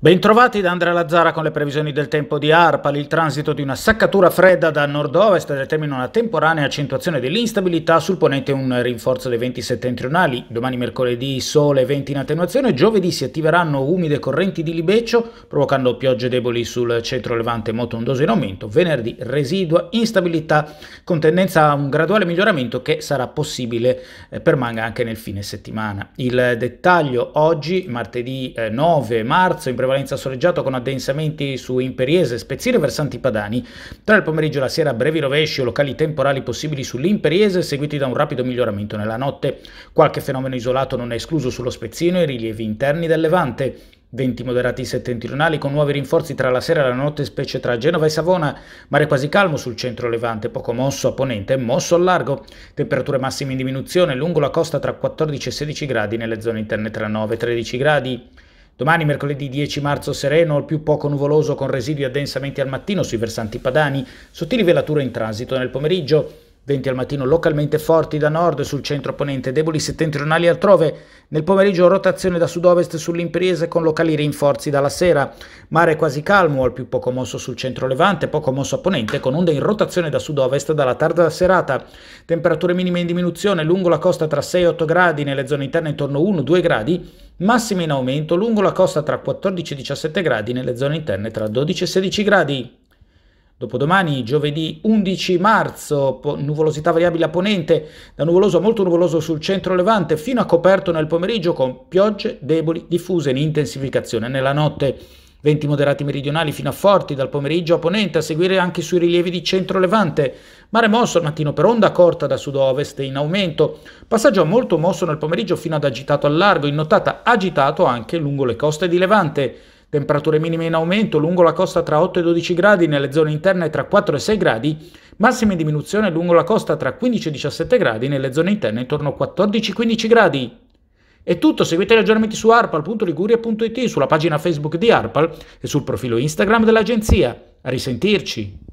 Bentrovati da Andrea Lazzara con le previsioni del tempo di Arpal. Il transito di una saccatura fredda da nord-ovest determina una temporanea accentuazione dell'instabilità, sul ponente un rinforzo dei venti settentrionali. Domani mercoledì sole e venti in attenuazione, giovedì si attiveranno umide correnti di libeccio, provocando piogge deboli sul centro levante molto ondoso in aumento. Venerdì residua instabilità con tendenza a un graduale miglioramento che sarà possibile eh, permanga anche nel fine settimana. Il dettaglio oggi, martedì 9 eh, marzo, in breve prevalenza soleggiato con addensamenti su Imperiese, Spezzile e versanti padani. Tra il pomeriggio e la sera brevi rovesci o locali temporali possibili sull'Imperiese seguiti da un rapido miglioramento nella notte. Qualche fenomeno isolato non è escluso sullo Spezzino e rilievi interni del Levante. Venti moderati settentrionali con nuovi rinforzi tra la sera e la notte, specie tra Genova e Savona. Mare quasi calmo sul centro levante, poco mosso a ponente e mosso a largo. Temperature massime in diminuzione lungo la costa tra 14 e 16 gradi, nelle zone interne tra 9 e 13 gradi. Domani mercoledì 10 marzo sereno, al più poco nuvoloso con residui addensamenti al mattino sui versanti padani, sottili velature in transito nel pomeriggio, Venti al mattino localmente forti da nord sul centro ponente, deboli settentrionali altrove. Nel pomeriggio rotazione da sud-ovest sull'imprese con locali rinforzi dalla sera. Mare quasi calmo, al più poco mosso sul centro levante, poco mosso a ponente con onde in rotazione da sud-ovest dalla tarda serata. Temperature minime in diminuzione lungo la costa tra 6 e 8 gradi, nelle zone interne intorno 1-2 gradi. Massime in aumento lungo la costa tra 14 e 17 gradi, nelle zone interne tra 12 e 16 gradi. Dopodomani, giovedì 11 marzo, nuvolosità variabile a ponente, da nuvoloso a molto nuvoloso sul centro levante fino a coperto nel pomeriggio con piogge deboli diffuse in intensificazione. Nella notte venti moderati meridionali fino a forti dal pomeriggio a ponente, a seguire anche sui rilievi di centro levante. Mare mosso al mattino per onda corta da sud-ovest in aumento, passaggio molto mosso nel pomeriggio fino ad agitato al largo, in nottata agitato anche lungo le coste di levante. Temperature minime in aumento lungo la costa tra 8 e 12 gradi, nelle zone interne tra 4 e 6 gradi, massime in diminuzione lungo la costa tra 15 e 17 gradi, nelle zone interne intorno a 14-15 gradi. È tutto, seguite gli aggiornamenti su arpal.liguria.it, sulla pagina Facebook di Arpal e sul profilo Instagram dell'agenzia. A risentirci!